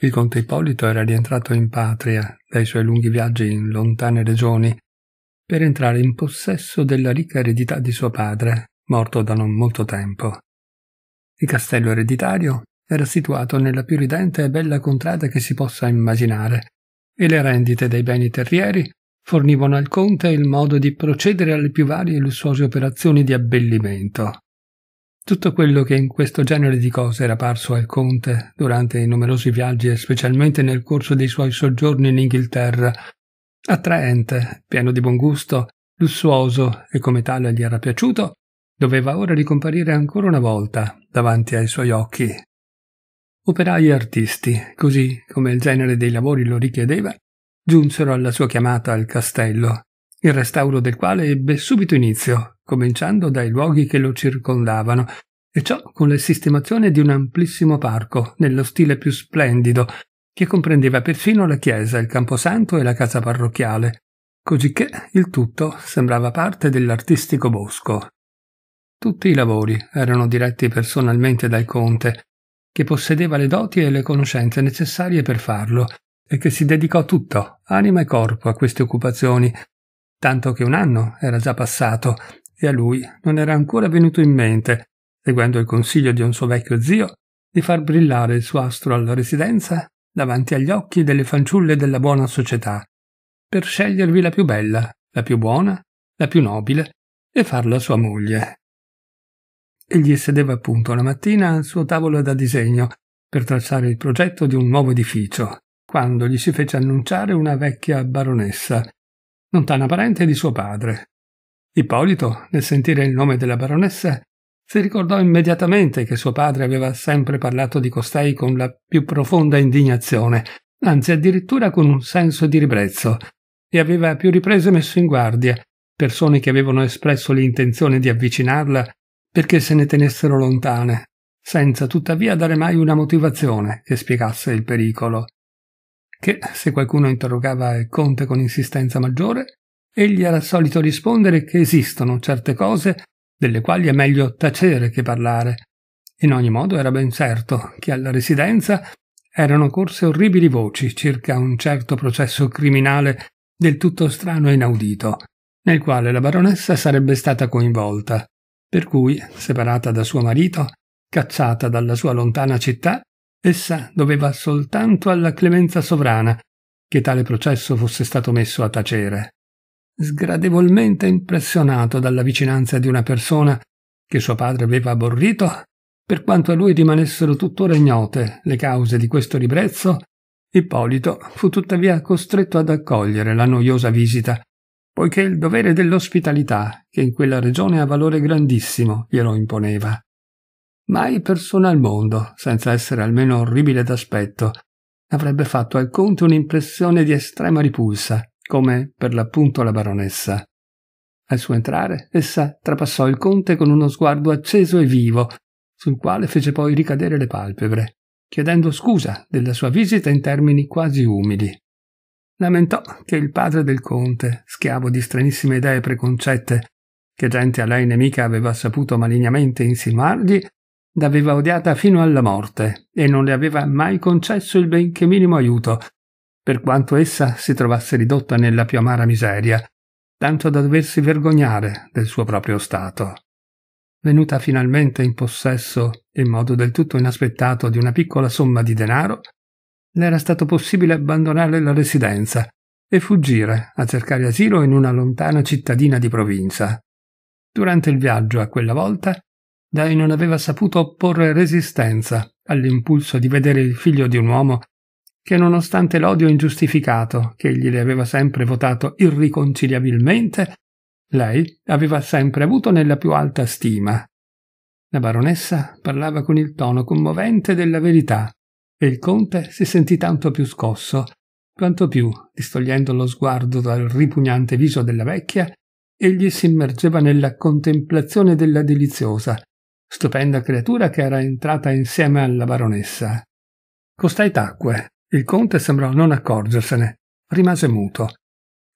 Il conte Ippolito era rientrato in patria dai suoi lunghi viaggi in lontane regioni per entrare in possesso della ricca eredità di suo padre, morto da non molto tempo. Il castello ereditario era situato nella più ridente e bella contrada che si possa immaginare, e le rendite dei beni terrieri fornivano al conte il modo di procedere alle più varie e lussuose operazioni di abbellimento. Tutto quello che in questo genere di cose era parso al conte durante i numerosi viaggi e specialmente nel corso dei suoi soggiorni in Inghilterra, attraente, pieno di buon gusto, lussuoso e come tale gli era piaciuto, doveva ora ricomparire ancora una volta davanti ai suoi occhi. Operai e artisti, così come il genere dei lavori lo richiedeva, giunsero alla sua chiamata al castello, il restauro del quale ebbe subito inizio cominciando dai luoghi che lo circondavano, e ciò con la sistemazione di un amplissimo parco, nello stile più splendido, che comprendeva perfino la chiesa, il camposanto e la casa parrocchiale, cosicché il tutto sembrava parte dell'artistico bosco. Tutti i lavori erano diretti personalmente dal conte, che possedeva le doti e le conoscenze necessarie per farlo, e che si dedicò tutto, anima e corpo, a queste occupazioni, tanto che un anno era già passato e a lui non era ancora venuto in mente, seguendo il consiglio di un suo vecchio zio, di far brillare il suo astro alla residenza davanti agli occhi delle fanciulle della buona società, per scegliervi la più bella, la più buona, la più nobile e farla sua moglie. Egli sedeva appunto la mattina al suo tavolo da disegno per tracciare il progetto di un nuovo edificio, quando gli si fece annunciare una vecchia baronessa, lontana parente di suo padre, Ippolito, nel sentire il nome della baronessa, si ricordò immediatamente che suo padre aveva sempre parlato di costei con la più profonda indignazione, anzi addirittura con un senso di ribrezzo, e aveva a più riprese messo in guardia persone che avevano espresso l'intenzione di avvicinarla perché se ne tenessero lontane, senza tuttavia dare mai una motivazione che spiegasse il pericolo. Che, se qualcuno interrogava il conte con insistenza maggiore, egli era solito rispondere che esistono certe cose delle quali è meglio tacere che parlare. In ogni modo era ben certo che alla residenza erano corse orribili voci circa un certo processo criminale del tutto strano e inaudito, nel quale la baronessa sarebbe stata coinvolta, per cui, separata da suo marito, cacciata dalla sua lontana città, essa doveva soltanto alla clemenza sovrana che tale processo fosse stato messo a tacere sgradevolmente impressionato dalla vicinanza di una persona che suo padre aveva aborrito, per quanto a lui rimanessero tuttora ignote le cause di questo ribrezzo, Ippolito fu tuttavia costretto ad accogliere la noiosa visita, poiché il dovere dell'ospitalità, che in quella regione ha valore grandissimo, glielo imponeva. Mai persona al mondo, senza essere almeno orribile d'aspetto, avrebbe fatto al conte un'impressione di estrema ripulsa, come per l'appunto la baronessa. Al suo entrare, essa trapassò il conte con uno sguardo acceso e vivo, sul quale fece poi ricadere le palpebre, chiedendo scusa della sua visita in termini quasi umili. Lamentò che il padre del conte, schiavo di stranissime idee preconcette, che gente a lei nemica aveva saputo malignamente insinuargli, l'aveva odiata fino alla morte e non le aveva mai concesso il benché minimo aiuto, per quanto essa si trovasse ridotta nella più amara miseria, tanto da doversi vergognare del suo proprio stato. Venuta finalmente in possesso, in modo del tutto inaspettato, di una piccola somma di denaro, le era stato possibile abbandonare la residenza e fuggire a cercare asilo in una lontana cittadina di provincia. Durante il viaggio a quella volta, Dai non aveva saputo opporre resistenza all'impulso di vedere il figlio di un uomo che nonostante l'odio ingiustificato che egli le aveva sempre votato irriconciliabilmente, lei aveva sempre avuto nella più alta stima. La baronessa parlava con il tono commovente della verità e il conte si sentì tanto più scosso, quanto più, distogliendo lo sguardo dal ripugnante viso della vecchia, egli si immergeva nella contemplazione della deliziosa, stupenda creatura che era entrata insieme alla baronessa. Costai tacque, il conte sembrò non accorgersene, rimase muto.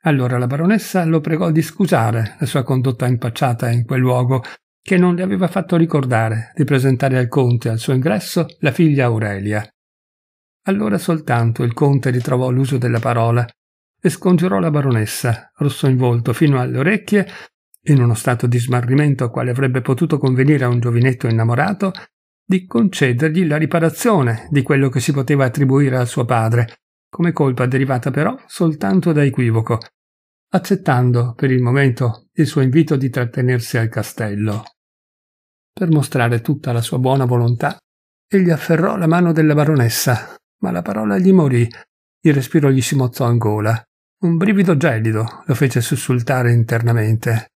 Allora la baronessa lo pregò di scusare la sua condotta impacciata in quel luogo, che non le aveva fatto ricordare di presentare al conte al suo ingresso la figlia Aurelia. Allora soltanto il conte ritrovò l'uso della parola e scongiurò la baronessa, rosso in volto fino alle orecchie, in uno stato di smarrimento quale avrebbe potuto convenire a un giovinetto innamorato, di concedergli la riparazione di quello che si poteva attribuire al suo padre, come colpa derivata però soltanto da equivoco, accettando per il momento il suo invito di trattenersi al castello. Per mostrare tutta la sua buona volontà, egli afferrò la mano della baronessa, ma la parola gli morì, il respiro gli si mozzò in gola, un brivido gelido lo fece sussultare internamente.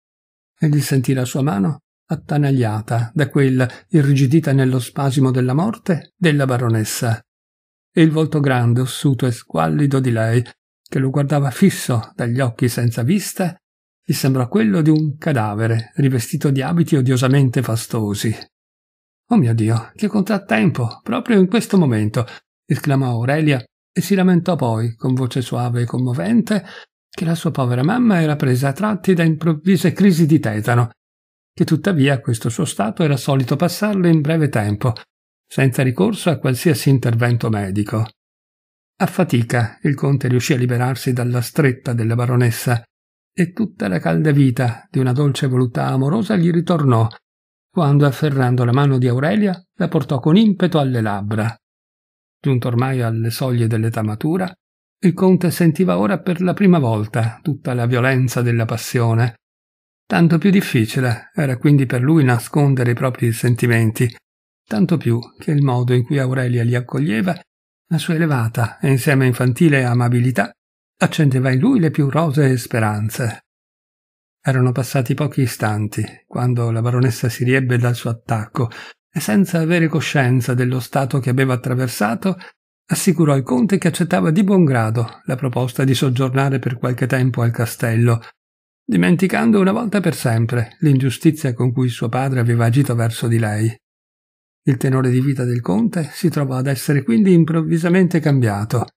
Egli sentì la sua mano attanagliata da quella irrigidita nello spasimo della morte della baronessa, e il volto grande, ossuto e squallido di lei, che lo guardava fisso dagli occhi senza vista, gli sembrò quello di un cadavere rivestito di abiti odiosamente fastosi. Oh mio Dio, che contrattempo, proprio in questo momento, esclamò Aurelia e si lamentò poi, con voce suave e commovente, che la sua povera mamma era presa a tratti da improvvise crisi di tetano che tuttavia questo suo stato era solito passarlo in breve tempo, senza ricorso a qualsiasi intervento medico. A fatica il conte riuscì a liberarsi dalla stretta della baronessa e tutta la calda vita di una dolce voluttà amorosa gli ritornò quando, afferrando la mano di Aurelia, la portò con impeto alle labbra. Giunto ormai alle soglie dell'età matura, il conte sentiva ora per la prima volta tutta la violenza della passione Tanto più difficile era quindi per lui nascondere i propri sentimenti, tanto più che il modo in cui Aurelia li accoglieva, la sua elevata e insieme infantile amabilità, accendeva in lui le più rosee speranze. Erano passati pochi istanti quando la baronessa si riebbe dal suo attacco e senza avere coscienza dello stato che aveva attraversato, assicurò al conte che accettava di buon grado la proposta di soggiornare per qualche tempo al castello, dimenticando una volta per sempre l'ingiustizia con cui suo padre aveva agito verso di lei. Il tenore di vita del conte si trovò ad essere quindi improvvisamente cambiato,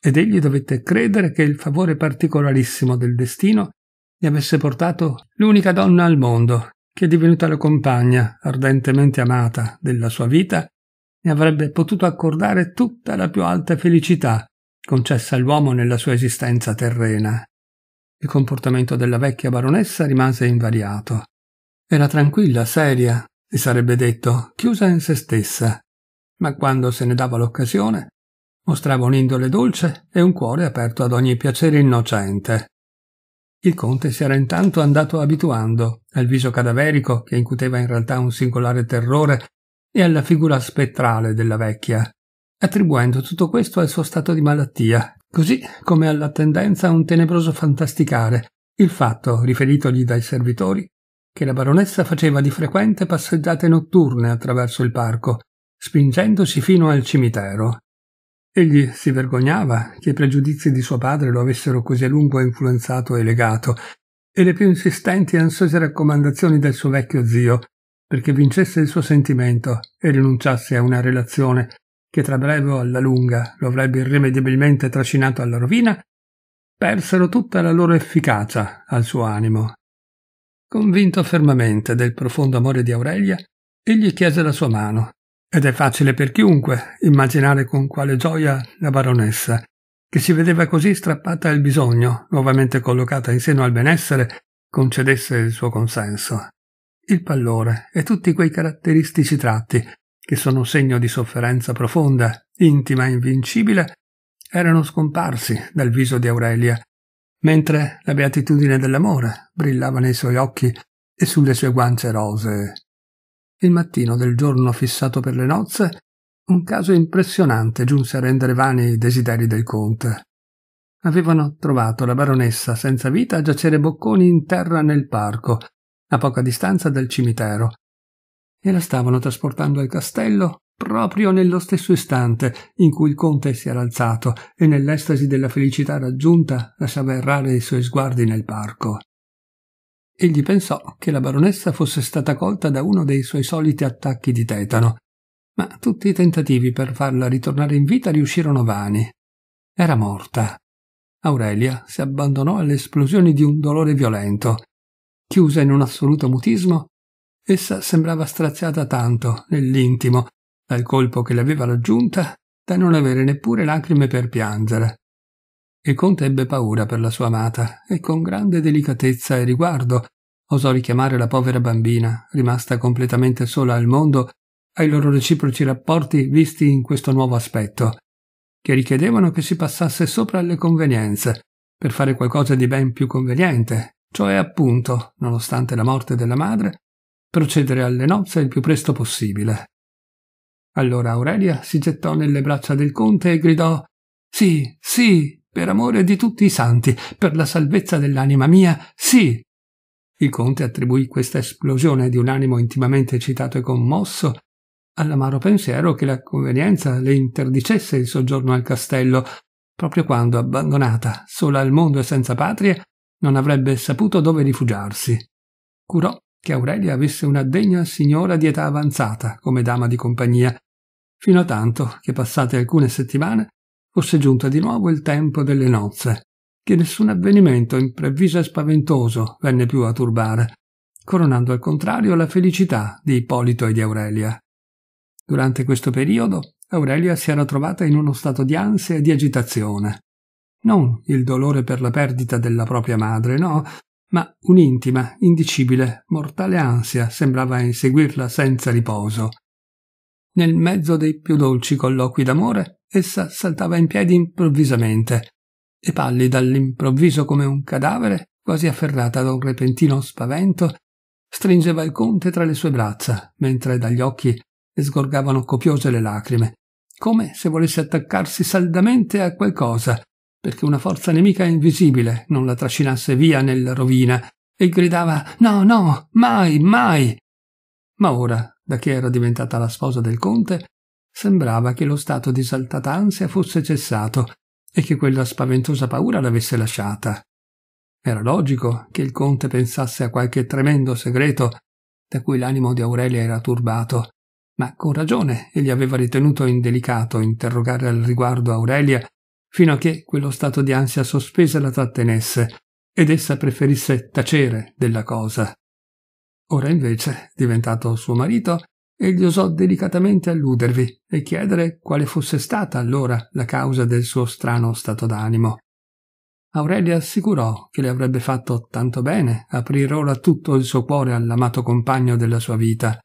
ed egli dovette credere che il favore particolarissimo del destino gli avesse portato l'unica donna al mondo che è divenuta la compagna ardentemente amata della sua vita e avrebbe potuto accordare tutta la più alta felicità concessa all'uomo nella sua esistenza terrena. Il comportamento della vecchia baronessa rimase invariato. Era tranquilla, seria, si sarebbe detto, chiusa in se stessa, ma quando se ne dava l'occasione, mostrava un'indole dolce e un cuore aperto ad ogni piacere innocente. Il conte si era intanto andato abituando al viso cadaverico che incuteva in realtà un singolare terrore e alla figura spettrale della vecchia, attribuendo tutto questo al suo stato di malattia Così come alla tendenza a un tenebroso fantasticare il fatto, riferitogli dai servitori, che la baronessa faceva di frequente passeggiate notturne attraverso il parco, spingendosi fino al cimitero. Egli si vergognava che i pregiudizi di suo padre lo avessero così a lungo influenzato e legato, e le più insistenti e ansiose raccomandazioni del suo vecchio zio, perché vincesse il suo sentimento e rinunciasse a una relazione che tra breve o alla lunga lo avrebbe irrimediabilmente trascinato alla rovina, persero tutta la loro efficacia al suo animo. Convinto fermamente del profondo amore di Aurelia, egli chiese la sua mano, ed è facile per chiunque immaginare con quale gioia la baronessa, che si vedeva così strappata al bisogno, nuovamente collocata in seno al benessere, concedesse il suo consenso. Il pallore e tutti quei caratteristici tratti che sono segno di sofferenza profonda, intima e invincibile, erano scomparsi dal viso di Aurelia, mentre la beatitudine dell'amore brillava nei suoi occhi e sulle sue guance rosee. Il mattino del giorno fissato per le nozze, un caso impressionante giunse a rendere vani i desideri del conte. Avevano trovato la baronessa senza vita a giacere bocconi in terra nel parco, a poca distanza dal cimitero, e la stavano trasportando al castello proprio nello stesso istante in cui il conte si era alzato e nell'estasi della felicità raggiunta lasciava errare i suoi sguardi nel parco. Egli pensò che la baronessa fosse stata colta da uno dei suoi soliti attacchi di tetano, ma tutti i tentativi per farla ritornare in vita riuscirono vani. Era morta. Aurelia si abbandonò alle esplosioni di un dolore violento. Chiusa in un assoluto mutismo, Essa sembrava straziata tanto, nell'intimo, dal colpo che l'aveva raggiunta, da non avere neppure lacrime per piangere. Il conte ebbe paura per la sua amata e con grande delicatezza e riguardo osò richiamare la povera bambina, rimasta completamente sola al mondo, ai loro reciproci rapporti visti in questo nuovo aspetto, che richiedevano che si passasse sopra alle convenienze, per fare qualcosa di ben più conveniente, cioè appunto, nonostante la morte della madre, procedere alle nozze il più presto possibile. Allora Aurelia si gettò nelle braccia del conte e gridò Sì, sì, per amore di tutti i santi, per la salvezza dell'anima mia, sì. Il conte attribuì questa esplosione di un animo intimamente eccitato e commosso all'amaro pensiero che la convenienza le interdicesse il soggiorno al castello, proprio quando, abbandonata, sola al mondo e senza patria, non avrebbe saputo dove rifugiarsi. Curò che Aurelia avesse una degna signora di età avanzata come dama di compagnia, fino a tanto che passate alcune settimane fosse giunto di nuovo il tempo delle nozze, che nessun avvenimento impreviso e spaventoso venne più a turbare, coronando al contrario la felicità di Ippolito e di Aurelia. Durante questo periodo Aurelia si era trovata in uno stato di ansia e di agitazione. Non il dolore per la perdita della propria madre, no, ma un'intima, indicibile, mortale ansia sembrava inseguirla senza riposo. Nel mezzo dei più dolci colloqui d'amore, essa saltava in piedi improvvisamente e pallida all'improvviso come un cadavere, quasi afferrata da un repentino spavento, stringeva il conte tra le sue braccia, mentre dagli occhi le sgorgavano copiose le lacrime, come se volesse attaccarsi saldamente a qualcosa perché una forza nemica invisibile non la trascinasse via nella rovina, e gridava No, no, mai, mai. Ma ora, da che era diventata la sposa del conte, sembrava che lo stato di saltata ansia fosse cessato e che quella spaventosa paura l'avesse lasciata. Era logico che il conte pensasse a qualche tremendo segreto da cui l'animo di Aurelia era turbato, ma con ragione egli aveva ritenuto indelicato interrogare al riguardo Aurelia fino a che quello stato di ansia sospesa la trattenesse ed essa preferisse tacere della cosa. Ora invece, diventato suo marito, egli osò delicatamente alludervi e chiedere quale fosse stata allora la causa del suo strano stato d'animo. Aurelia assicurò che le avrebbe fatto tanto bene aprire ora tutto il suo cuore all'amato compagno della sua vita.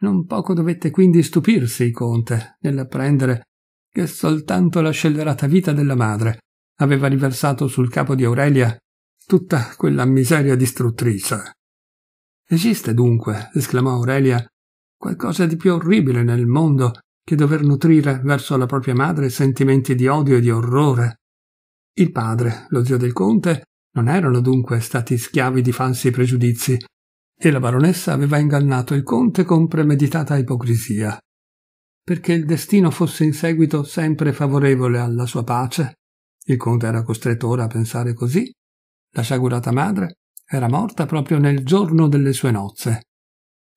Non poco dovette quindi stupirsi il conte nell'apprendere che soltanto la scellerata vita della madre aveva riversato sul capo di Aurelia tutta quella miseria distruttrice. Esiste dunque, esclamò Aurelia, qualcosa di più orribile nel mondo che dover nutrire verso la propria madre sentimenti di odio e di orrore. Il padre, lo zio del conte, non erano dunque stati schiavi di falsi pregiudizi, e la baronessa aveva ingannato il conte con premeditata ipocrisia perché il destino fosse in seguito sempre favorevole alla sua pace. Il conte era costretto ora a pensare così. La sciagurata madre era morta proprio nel giorno delle sue nozze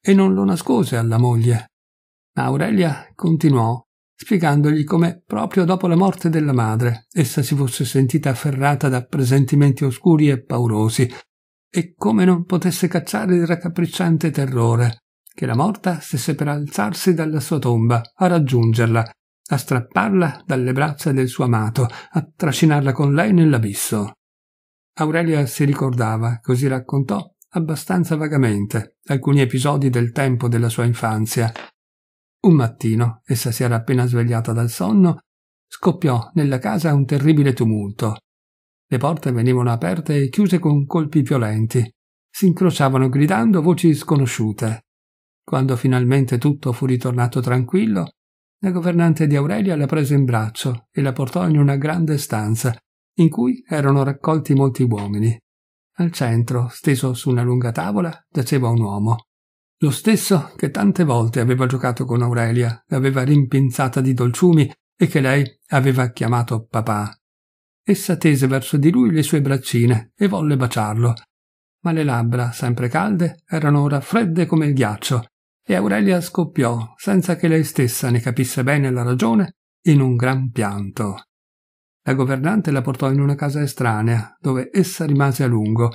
e non lo nascose alla moglie. Ma Aurelia continuò spiegandogli come proprio dopo la morte della madre essa si fosse sentita afferrata da presentimenti oscuri e paurosi e come non potesse cacciare il raccapricciante terrore che la morta stesse per alzarsi dalla sua tomba, a raggiungerla, a strapparla dalle braccia del suo amato, a trascinarla con lei nell'abisso. Aurelia si ricordava, così raccontò, abbastanza vagamente, alcuni episodi del tempo della sua infanzia. Un mattino, essa si era appena svegliata dal sonno, scoppiò nella casa un terribile tumulto. Le porte venivano aperte e chiuse con colpi violenti. Si incrociavano gridando voci sconosciute. Quando finalmente tutto fu ritornato tranquillo, la governante di Aurelia la prese in braccio e la portò in una grande stanza, in cui erano raccolti molti uomini. Al centro, steso su una lunga tavola, giaceva un uomo. Lo stesso che tante volte aveva giocato con Aurelia, l'aveva rimpinzata di dolciumi e che lei aveva chiamato papà. Essa tese verso di lui le sue braccine e volle baciarlo, ma le labbra, sempre calde, erano ora fredde come il ghiaccio e Aurelia scoppiò, senza che lei stessa ne capisse bene la ragione, in un gran pianto. La governante la portò in una casa estranea, dove essa rimase a lungo,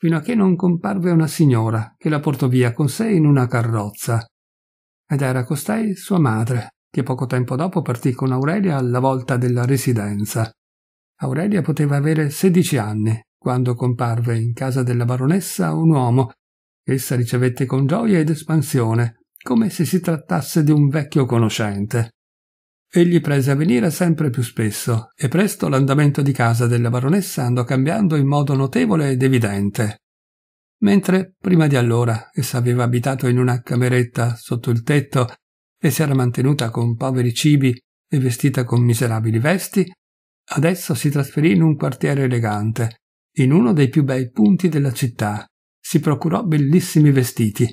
fino a che non comparve una signora che la portò via con sé in una carrozza. Ed era costei sua madre, che poco tempo dopo partì con Aurelia alla volta della residenza. Aurelia poteva avere sedici anni quando comparve in casa della baronessa un uomo Essa ricevette con gioia ed espansione, come se si trattasse di un vecchio conoscente. Egli prese a venire sempre più spesso, e presto l'andamento di casa della baronessa andò cambiando in modo notevole ed evidente. Mentre, prima di allora, essa aveva abitato in una cameretta sotto il tetto e si era mantenuta con poveri cibi e vestita con miserabili vesti, adesso si trasferì in un quartiere elegante, in uno dei più bei punti della città, si procurò bellissimi vestiti.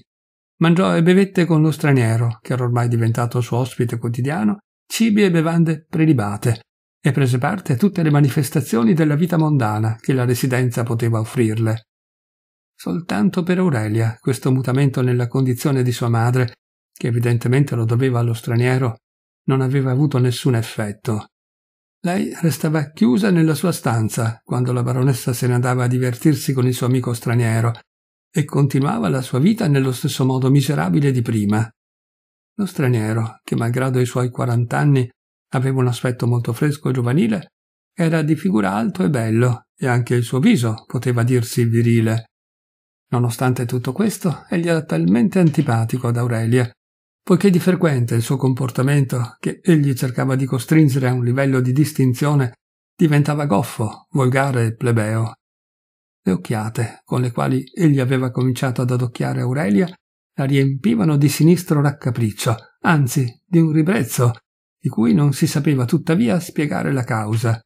Mangiò e bevette con lo straniero, che era ormai diventato suo ospite quotidiano, cibi e bevande prelibate, e prese parte a tutte le manifestazioni della vita mondana che la residenza poteva offrirle. Soltanto per Aurelia questo mutamento nella condizione di sua madre, che evidentemente lo doveva allo straniero, non aveva avuto nessun effetto. Lei restava chiusa nella sua stanza quando la baronessa se ne andava a divertirsi con il suo amico straniero e continuava la sua vita nello stesso modo miserabile di prima. Lo straniero, che malgrado i suoi quarant'anni aveva un aspetto molto fresco e giovanile, era di figura alto e bello, e anche il suo viso poteva dirsi virile. Nonostante tutto questo, egli era talmente antipatico ad Aurelia, poiché di frequente il suo comportamento, che egli cercava di costringere a un livello di distinzione, diventava goffo, volgare e plebeo. Le occhiate con le quali egli aveva cominciato ad adocchiare Aurelia la riempivano di sinistro raccapriccio, anzi di un ribrezzo, di cui non si sapeva tuttavia spiegare la causa.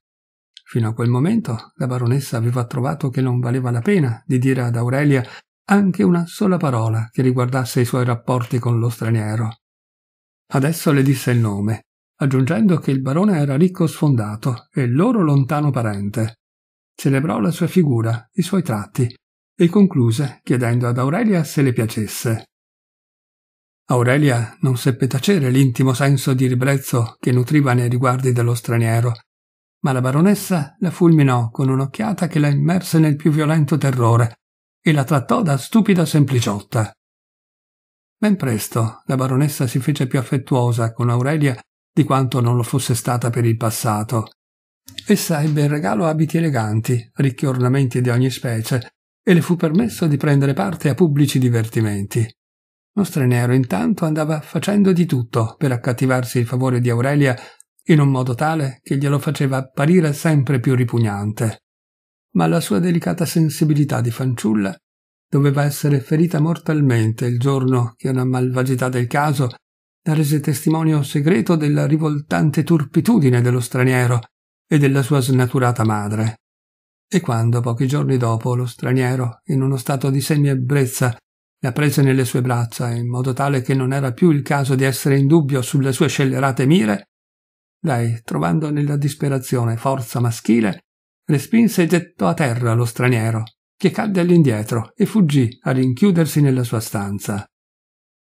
Fino a quel momento la baronessa aveva trovato che non valeva la pena di dire ad Aurelia anche una sola parola che riguardasse i suoi rapporti con lo straniero. Adesso le disse il nome, aggiungendo che il barone era ricco sfondato e loro lontano parente celebrò la sua figura, i suoi tratti, e concluse chiedendo ad Aurelia se le piacesse. Aurelia non seppe tacere l'intimo senso di ribrezzo che nutriva nei riguardi dello straniero, ma la baronessa la fulminò con un'occhiata che la immerse nel più violento terrore e la trattò da stupida sempliciotta. Ben presto la baronessa si fece più affettuosa con Aurelia di quanto non lo fosse stata per il passato Essa ebbe in regalo abiti eleganti, ricchi ornamenti di ogni specie, e le fu permesso di prendere parte a pubblici divertimenti. Lo straniero intanto andava facendo di tutto per accattivarsi il favore di Aurelia in un modo tale che glielo faceva apparire sempre più ripugnante. Ma la sua delicata sensibilità di fanciulla doveva essere ferita mortalmente il giorno che una malvagità del caso la rese testimonio segreto della rivoltante turpitudine dello straniero e della sua snaturata madre. E quando, pochi giorni dopo, lo straniero, in uno stato di semi-ebbrezza, la prese nelle sue braccia in modo tale che non era più il caso di essere in dubbio sulle sue scellerate mire, lei, trovando nella disperazione forza maschile, respinse e gettò a terra lo straniero, che cadde all'indietro e fuggì a rinchiudersi nella sua stanza.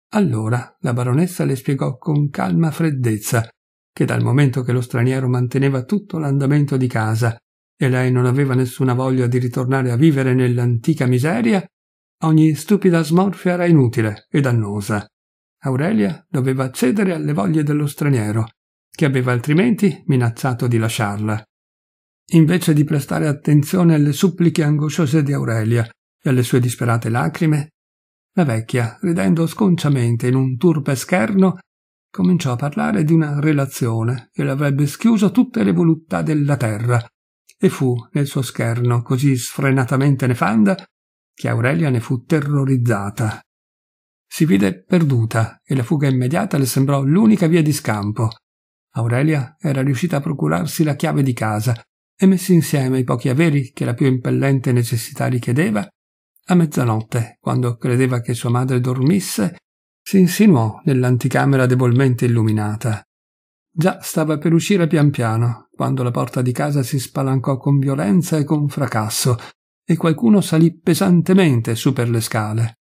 Allora la baronessa le spiegò con calma freddezza che dal momento che lo straniero manteneva tutto l'andamento di casa e lei non aveva nessuna voglia di ritornare a vivere nell'antica miseria, ogni stupida smorfia era inutile e dannosa. Aurelia doveva cedere alle voglie dello straniero, che aveva altrimenti minacciato di lasciarla. Invece di prestare attenzione alle suppliche angosciose di Aurelia e alle sue disperate lacrime, la vecchia, ridendo sconciamente in un turpe scherno, cominciò a parlare di una relazione che le avrebbe schiuso tutte le voluttà della terra, e fu nel suo scherno così sfrenatamente nefanda che Aurelia ne fu terrorizzata. Si vide perduta e la fuga immediata le sembrò l'unica via di scampo. Aurelia era riuscita a procurarsi la chiave di casa e messi insieme i pochi averi che la più impellente necessità richiedeva, a mezzanotte, quando credeva che sua madre dormisse, si insinuò nell'anticamera debolmente illuminata. Già stava per uscire pian piano, quando la porta di casa si spalancò con violenza e con fracasso, e qualcuno salì pesantemente su per le scale.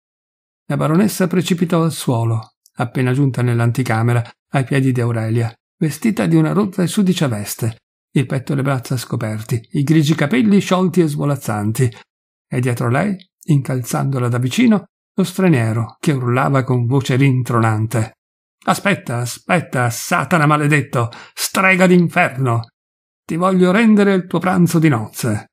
La baronessa precipitò al suolo, appena giunta nell'anticamera, ai piedi di Aurelia, vestita di una rotta e sudicia veste, il petto e le braccia scoperti, i grigi capelli sciolti e svolazzanti, e dietro lei, incalzandola da vicino, lo straniero che urlava con voce rintronante. Aspetta, aspetta, Satana maledetto, strega d'inferno! Ti voglio rendere il tuo pranzo di nozze!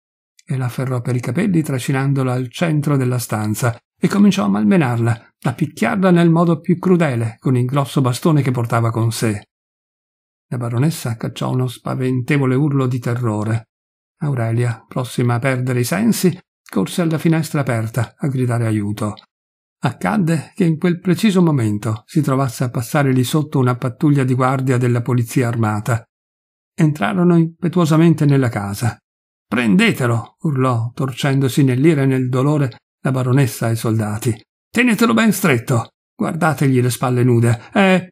E la ferrò per i capelli trascinandola al centro della stanza e cominciò a malmenarla, a picchiarla nel modo più crudele con il grosso bastone che portava con sé. La baronessa cacciò uno spaventevole urlo di terrore. Aurelia, prossima a perdere i sensi, corse alla finestra aperta a gridare aiuto. Accadde che in quel preciso momento si trovasse a passare lì sotto una pattuglia di guardia della polizia armata. Entrarono impetuosamente nella casa. Prendetelo! urlò, torcendosi nell'ira e nel dolore, la baronessa ai soldati. Tenetelo ben stretto! Guardategli le spalle nude! Eh!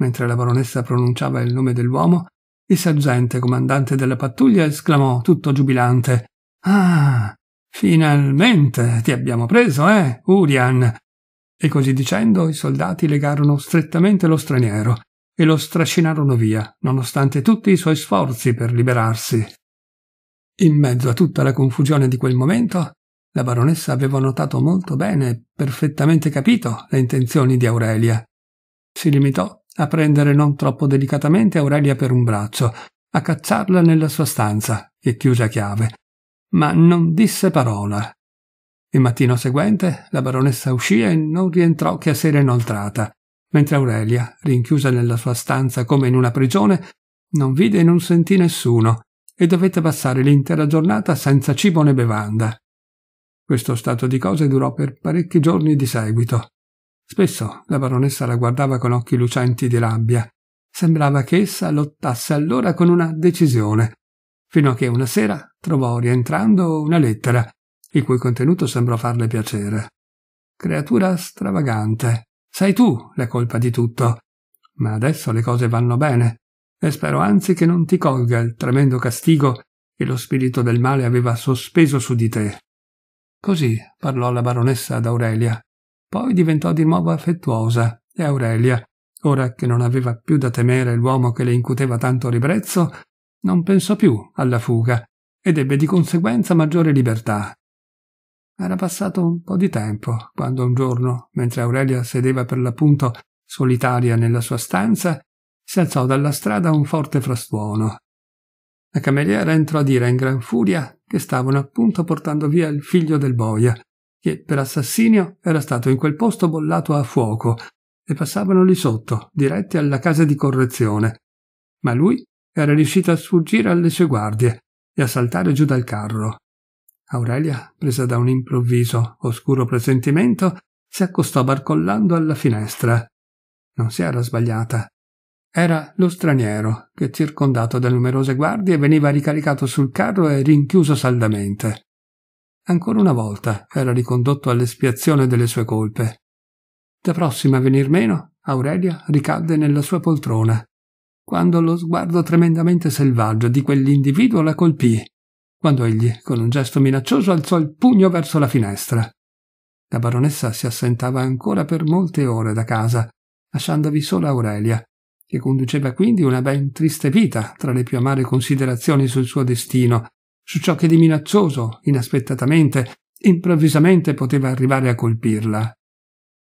Mentre la baronessa pronunciava il nome dell'uomo, il sergente comandante della pattuglia esclamò tutto giubilante. Ah! Finalmente ti abbiamo preso, eh, Urian? E così dicendo i soldati legarono strettamente lo straniero e lo strascinarono via, nonostante tutti i suoi sforzi per liberarsi. In mezzo a tutta la confusione di quel momento, la baronessa aveva notato molto bene e perfettamente capito le intenzioni di Aurelia. Si limitò a prendere non troppo delicatamente Aurelia per un braccio, a cacciarla nella sua stanza e chiuse a chiave, ma non disse parola. Il mattino seguente la baronessa uscì e non rientrò che a sera inoltrata, mentre Aurelia, rinchiusa nella sua stanza come in una prigione, non vide e non sentì nessuno e dovette passare l'intera giornata senza cibo né bevanda. Questo stato di cose durò per parecchi giorni di seguito. Spesso la baronessa la guardava con occhi lucenti di rabbia. Sembrava che essa lottasse allora con una decisione, fino a che una sera trovò rientrando una lettera, il cui contenuto sembrò farle piacere. Creatura stravagante. Sei tu la colpa di tutto. Ma adesso le cose vanno bene, e spero anzi che non ti colga il tremendo castigo che lo spirito del male aveva sospeso su di te. Così parlò la baronessa ad Aurelia. Poi diventò di nuovo affettuosa, e Aurelia, ora che non aveva più da temere l'uomo che le incuteva tanto ribrezzo, non pensò più alla fuga ed ebbe di conseguenza maggiore libertà. Era passato un po' di tempo quando un giorno, mentre Aurelia sedeva per l'appunto solitaria nella sua stanza, si alzò dalla strada un forte frastuono. La cameriera entrò a dire in gran furia che stavano appunto portando via il figlio del boia, che per assassinio era stato in quel posto bollato a fuoco, e passavano lì sotto, diretti alla casa di correzione. Ma lui era riuscita a sfuggire alle sue guardie e a saltare giù dal carro. Aurelia, presa da un improvviso, oscuro presentimento, si accostò barcollando alla finestra. Non si era sbagliata. Era lo straniero che, circondato da numerose guardie, veniva ricaricato sul carro e rinchiuso saldamente. Ancora una volta era ricondotto all'espiazione delle sue colpe. Da prossima a venir meno, Aurelia ricadde nella sua poltrona quando lo sguardo tremendamente selvaggio di quell'individuo la colpì, quando egli, con un gesto minaccioso, alzò il pugno verso la finestra. La baronessa si assentava ancora per molte ore da casa, lasciandovi sola Aurelia, che conduceva quindi una ben triste vita tra le più amare considerazioni sul suo destino, su ciò che di minaccioso, inaspettatamente, improvvisamente poteva arrivare a colpirla.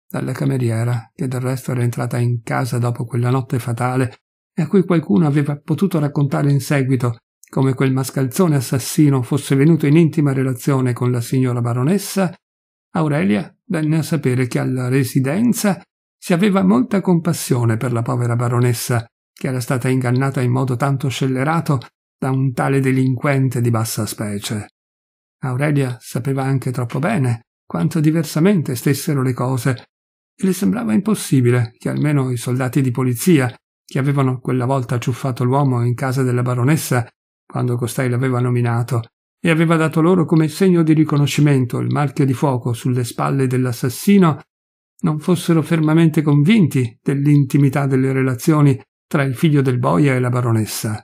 Dalla cameriera, che del resto era entrata in casa dopo quella notte fatale, a cui qualcuno aveva potuto raccontare in seguito come quel mascalzone assassino fosse venuto in intima relazione con la signora baronessa, Aurelia venne a sapere che alla residenza si aveva molta compassione per la povera baronessa, che era stata ingannata in modo tanto scellerato da un tale delinquente di bassa specie. Aurelia sapeva anche troppo bene quanto diversamente stessero le cose, e le sembrava impossibile che almeno i soldati di polizia che avevano quella volta acciuffato l'uomo in casa della baronessa quando costai l'aveva nominato, e aveva dato loro come segno di riconoscimento il marchio di fuoco sulle spalle dell'assassino, non fossero fermamente convinti dell'intimità delle relazioni tra il figlio del boia e la baronessa.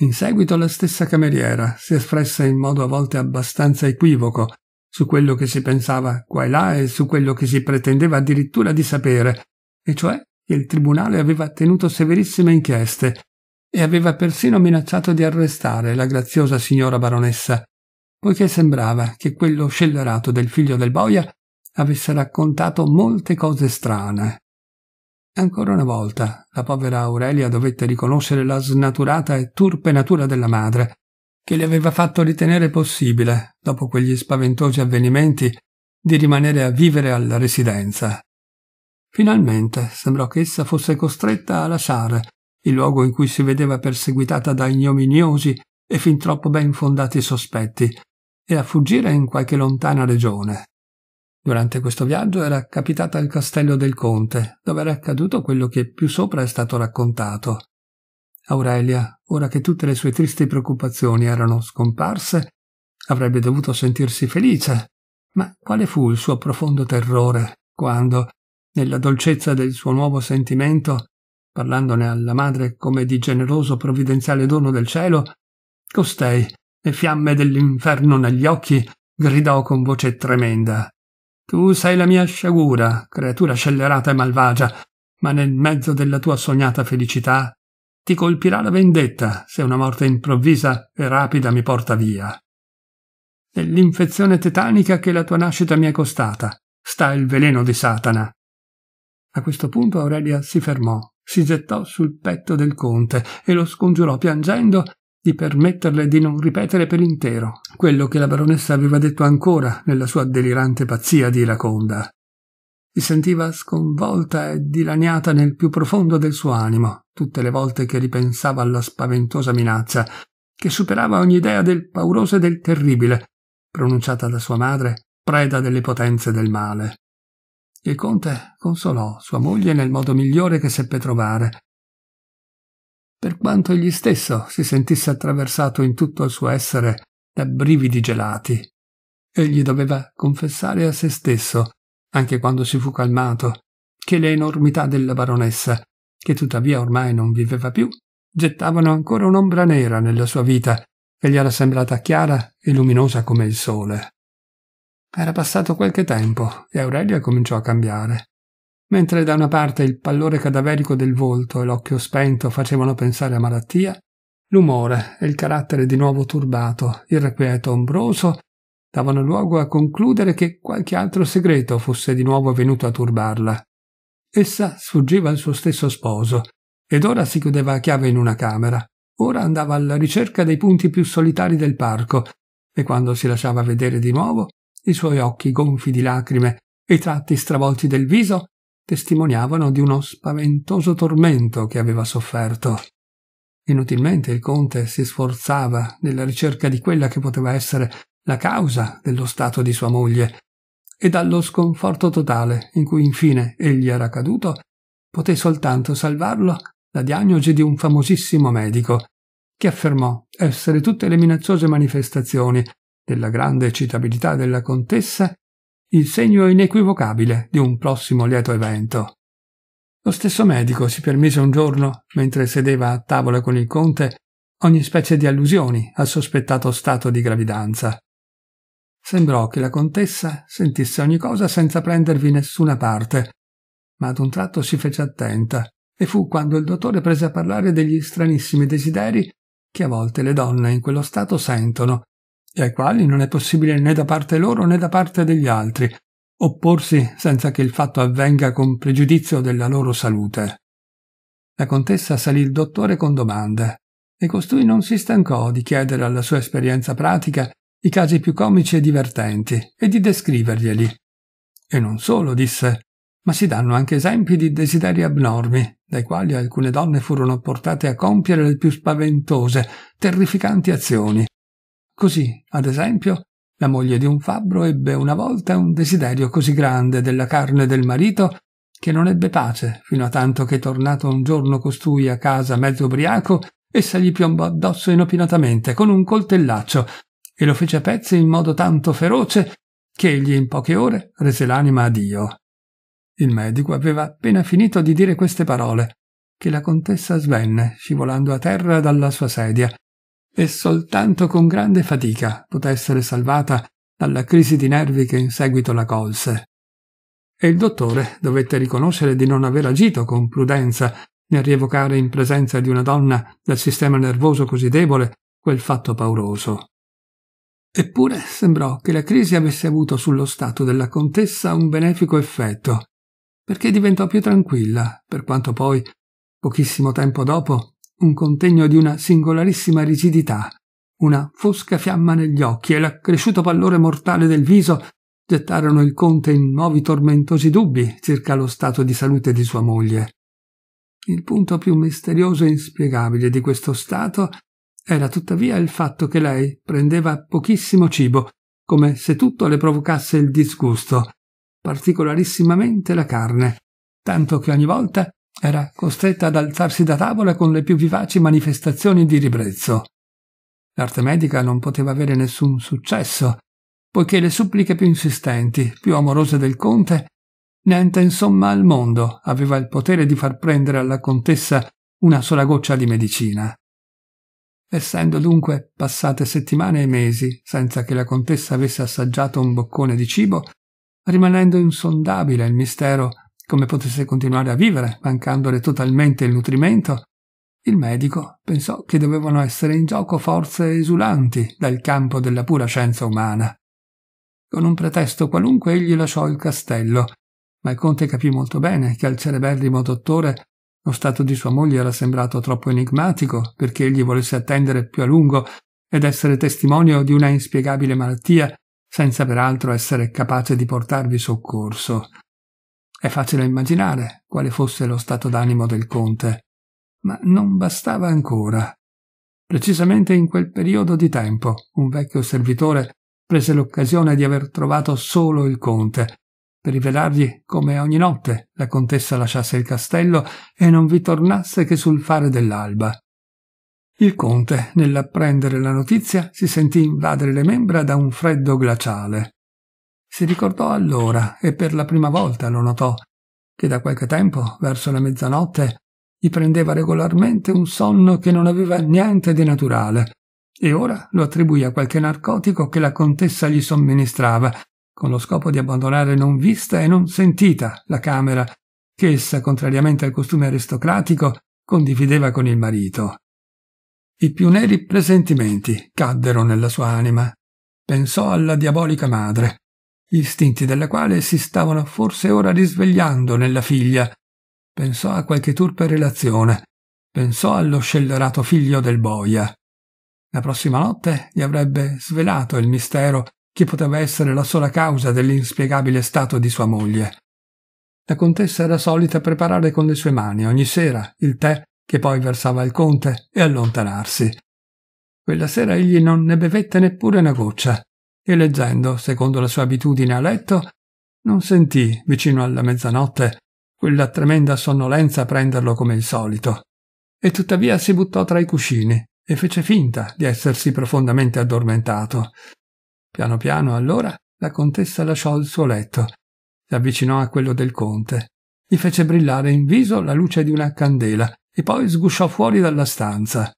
In seguito la stessa cameriera si espressa in modo a volte abbastanza equivoco su quello che si pensava qua e là e su quello che si pretendeva addirittura di sapere, e cioè il tribunale aveva tenuto severissime inchieste e aveva persino minacciato di arrestare la graziosa signora baronessa, poiché sembrava che quello scellerato del figlio del boia avesse raccontato molte cose strane. Ancora una volta la povera Aurelia dovette riconoscere la snaturata e turpe natura della madre, che le aveva fatto ritenere possibile, dopo quegli spaventosi avvenimenti, di rimanere a vivere alla residenza. Finalmente sembrò che essa fosse costretta a lasciare il luogo in cui si vedeva perseguitata da ignominiosi e fin troppo ben fondati sospetti, e a fuggire in qualche lontana regione. Durante questo viaggio era capitata al castello del conte, dove era accaduto quello che più sopra è stato raccontato. Aurelia, ora che tutte le sue tristi preoccupazioni erano scomparse, avrebbe dovuto sentirsi felice, ma quale fu il suo profondo terrore quando, nella dolcezza del suo nuovo sentimento, parlandone alla madre come di generoso provvidenziale dono del cielo, costei, le fiamme dell'inferno negli occhi, gridò con voce tremenda. Tu sei la mia sciagura, creatura scellerata e malvagia, ma nel mezzo della tua sognata felicità ti colpirà la vendetta se una morte improvvisa e rapida mi porta via. Nell'infezione tetanica che la tua nascita mi è costata sta il veleno di Satana, a questo punto Aurelia si fermò, si gettò sul petto del conte e lo scongiurò piangendo di permetterle di non ripetere per intero quello che la baronessa aveva detto ancora nella sua delirante pazzia di iraconda. Si sentiva sconvolta e dilaniata nel più profondo del suo animo tutte le volte che ripensava alla spaventosa minaccia, che superava ogni idea del pauroso e del terribile, pronunciata da sua madre, preda delle potenze del male. Il conte consolò sua moglie nel modo migliore che seppe trovare. Per quanto egli stesso si sentisse attraversato in tutto il suo essere da brividi gelati, egli doveva confessare a se stesso, anche quando si fu calmato, che le enormità della baronessa, che tuttavia ormai non viveva più, gettavano ancora un'ombra nera nella sua vita, che gli era sembrata chiara e luminosa come il sole. Era passato qualche tempo e Aurelia cominciò a cambiare. Mentre da una parte il pallore cadaverico del volto e l'occhio spento facevano pensare a malattia, l'umore e il carattere di nuovo turbato, irrequieto, ombroso, davano luogo a concludere che qualche altro segreto fosse di nuovo venuto a turbarla. Essa sfuggiva al suo stesso sposo, ed ora si chiudeva a chiave in una camera, ora andava alla ricerca dei punti più solitari del parco, e quando si lasciava vedere di nuovo i suoi occhi gonfi di lacrime e i tratti stravolti del viso testimoniavano di uno spaventoso tormento che aveva sofferto. Inutilmente il conte si sforzava nella ricerca di quella che poteva essere la causa dello stato di sua moglie, e dallo sconforto totale in cui infine egli era caduto, poté soltanto salvarlo la diagnosi di un famosissimo medico, che affermò essere tutte le minacciose manifestazioni della grande eccitabilità della contessa il segno inequivocabile di un prossimo lieto evento. Lo stesso medico si permise un giorno, mentre sedeva a tavola con il conte, ogni specie di allusioni al sospettato stato di gravidanza. Sembrò che la contessa sentisse ogni cosa senza prendervi nessuna parte, ma ad un tratto si fece attenta, e fu quando il dottore prese a parlare degli stranissimi desideri che a volte le donne in quello stato sentono e ai quali non è possibile né da parte loro né da parte degli altri opporsi senza che il fatto avvenga con pregiudizio della loro salute. La contessa salì il dottore con domande, e costui non si stancò di chiedere alla sua esperienza pratica i casi più comici e divertenti e di descriverglieli. E non solo, disse, ma si danno anche esempi di desideri abnormi, dai quali alcune donne furono portate a compiere le più spaventose, terrificanti azioni. Così, ad esempio, la moglie di un fabbro ebbe una volta un desiderio così grande della carne del marito che non ebbe pace fino a tanto che tornato un giorno costui a casa mezzo ubriaco essa gli piombò addosso inopinatamente con un coltellaccio e lo fece a pezzi in modo tanto feroce che egli in poche ore rese l'anima a Dio. Il medico aveva appena finito di dire queste parole che la contessa svenne scivolando a terra dalla sua sedia e soltanto con grande fatica poté essere salvata dalla crisi di nervi che in seguito la colse. E il dottore dovette riconoscere di non aver agito con prudenza nel rievocare in presenza di una donna dal sistema nervoso così debole quel fatto pauroso. Eppure sembrò che la crisi avesse avuto sullo stato della contessa un benefico effetto, perché diventò più tranquilla, per quanto poi, pochissimo tempo dopo, un contegno di una singolarissima rigidità, una fosca fiamma negli occhi e l'accresciuto pallore mortale del viso gettarono il conte in nuovi tormentosi dubbi circa lo stato di salute di sua moglie. Il punto più misterioso e inspiegabile di questo stato era tuttavia il fatto che lei prendeva pochissimo cibo, come se tutto le provocasse il disgusto, particolarissimamente la carne, tanto che ogni volta era costretta ad alzarsi da tavola con le più vivaci manifestazioni di ribrezzo. L'arte medica non poteva avere nessun successo, poiché le suppliche più insistenti, più amorose del conte, niente insomma al mondo aveva il potere di far prendere alla contessa una sola goccia di medicina. Essendo dunque passate settimane e mesi senza che la contessa avesse assaggiato un boccone di cibo, rimanendo insondabile il mistero come potesse continuare a vivere, mancandole totalmente il nutrimento, il medico pensò che dovevano essere in gioco forze esulanti dal campo della pura scienza umana. Con un pretesto qualunque egli lasciò il castello, ma il conte capì molto bene che al celeberrimo dottore lo stato di sua moglie era sembrato troppo enigmatico perché egli volesse attendere più a lungo ed essere testimonio di una inspiegabile malattia senza peraltro essere capace di portarvi soccorso. È facile immaginare quale fosse lo stato d'animo del conte, ma non bastava ancora. Precisamente in quel periodo di tempo un vecchio servitore prese l'occasione di aver trovato solo il conte per rivelargli come ogni notte la contessa lasciasse il castello e non vi tornasse che sul fare dell'alba. Il conte, nell'apprendere la notizia, si sentì invadere le membra da un freddo glaciale. Si ricordò allora, e per la prima volta lo notò, che da qualche tempo, verso la mezzanotte, gli prendeva regolarmente un sonno che non aveva niente di naturale, e ora lo attribuì a qualche narcotico che la contessa gli somministrava, con lo scopo di abbandonare non vista e non sentita la camera, che essa, contrariamente al costume aristocratico, condivideva con il marito. I più neri presentimenti caddero nella sua anima. Pensò alla diabolica madre, gli istinti della quale si stavano forse ora risvegliando nella figlia. Pensò a qualche turpe relazione, pensò allo scellerato figlio del boia. La prossima notte gli avrebbe svelato il mistero che poteva essere la sola causa dell'inspiegabile stato di sua moglie. La contessa era solita preparare con le sue mani ogni sera il tè che poi versava al conte e allontanarsi. Quella sera egli non ne bevette neppure una goccia e leggendo, secondo la sua abitudine a letto, non sentì, vicino alla mezzanotte, quella tremenda sonnolenza prenderlo come il solito. E tuttavia si buttò tra i cuscini e fece finta di essersi profondamente addormentato. Piano piano, allora, la contessa lasciò il suo letto, si avvicinò a quello del conte, gli fece brillare in viso la luce di una candela e poi sgusciò fuori dalla stanza.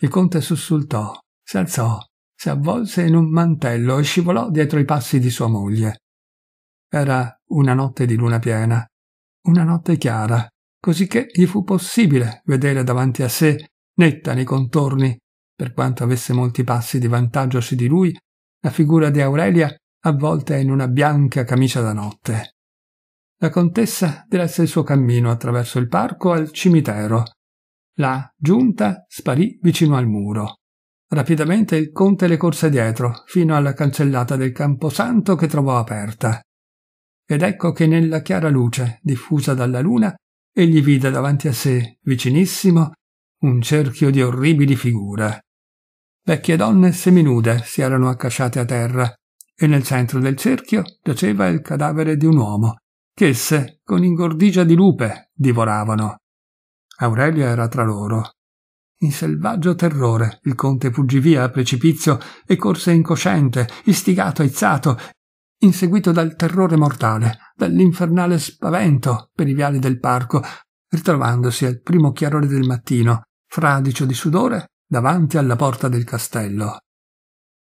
Il conte sussultò, si alzò, si avvolse in un mantello e scivolò dietro i passi di sua moglie. Era una notte di luna piena, una notte chiara, cosicché gli fu possibile vedere davanti a sé, netta nei contorni, per quanto avesse molti passi di vantaggio su di lui, la figura di Aurelia avvolta in una bianca camicia da notte. La contessa diresse il suo cammino attraverso il parco al cimitero. La giunta, sparì vicino al muro. Rapidamente il conte le corse dietro, fino alla cancellata del camposanto che trovò aperta. Ed ecco che nella chiara luce, diffusa dalla luna, egli vide davanti a sé, vicinissimo, un cerchio di orribili figure. Vecchie donne seminude si erano accasciate a terra, e nel centro del cerchio giaceva il cadavere di un uomo, che esse, con ingordigia di lupe, divoravano. Aurelia era tra loro, in selvaggio terrore il conte fuggì via a precipizio e corse incosciente, istigato, aizzato, inseguito dal terrore mortale, dall'infernale spavento per i viali del parco, ritrovandosi al primo chiarore del mattino, fradicio di sudore, davanti alla porta del castello.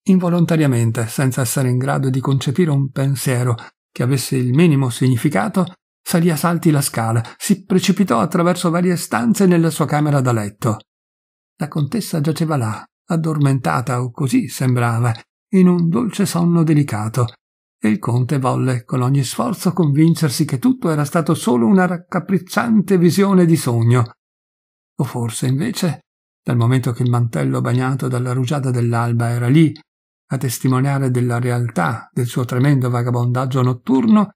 Involontariamente, senza essere in grado di concepire un pensiero che avesse il minimo significato, salì a salti la scala, si precipitò attraverso varie stanze nella sua camera da letto. La contessa giaceva là, addormentata o così sembrava, in un dolce sonno delicato, e il conte volle con ogni sforzo convincersi che tutto era stato solo una raccapricciante visione di sogno. O forse, invece, dal momento che il mantello bagnato dalla rugiada dell'alba era lì, a testimoniare della realtà del suo tremendo vagabondaggio notturno,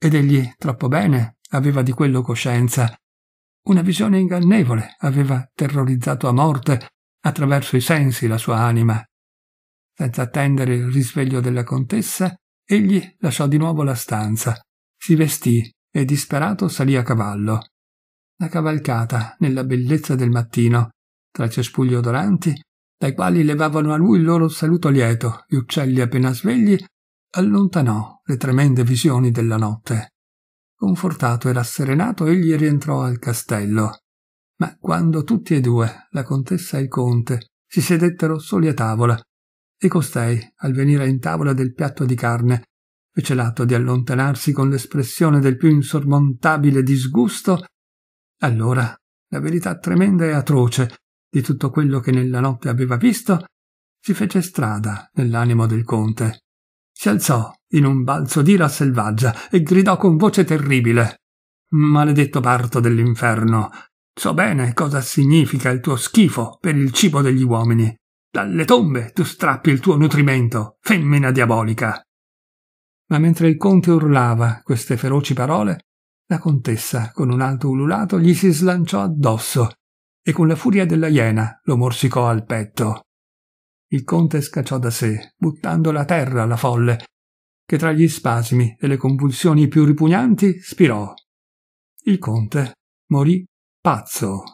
ed egli troppo bene aveva di quello coscienza, una visione ingannevole aveva terrorizzato a morte attraverso i sensi la sua anima. Senza attendere il risveglio della contessa, egli lasciò di nuovo la stanza, si vestì e disperato salì a cavallo. La cavalcata, nella bellezza del mattino, tra cespugli odoranti, dai quali levavano a lui il loro saluto lieto, gli uccelli appena svegli, allontanò le tremende visioni della notte. Confortato e rasserenato, egli rientrò al castello. Ma quando tutti e due, la contessa e il conte, si sedettero soli a tavola, e costei, al venire in tavola del piatto di carne, fece l'atto di allontanarsi con l'espressione del più insormontabile disgusto, allora la verità tremenda e atroce di tutto quello che nella notte aveva visto si fece strada nell'animo del conte. Si alzò in un balzo d'ira selvaggia e gridò con voce terribile Maledetto parto dell'inferno, so bene cosa significa il tuo schifo per il cibo degli uomini. Dalle tombe tu strappi il tuo nutrimento, femmina diabolica. Ma mentre il conte urlava queste feroci parole, la contessa, con un alto ululato, gli si slanciò addosso e con la furia della iena lo morsicò al petto. Il conte scacciò da sé, buttando a terra la folle che tra gli spasimi e le convulsioni più ripugnanti spirò. Il conte morì pazzo.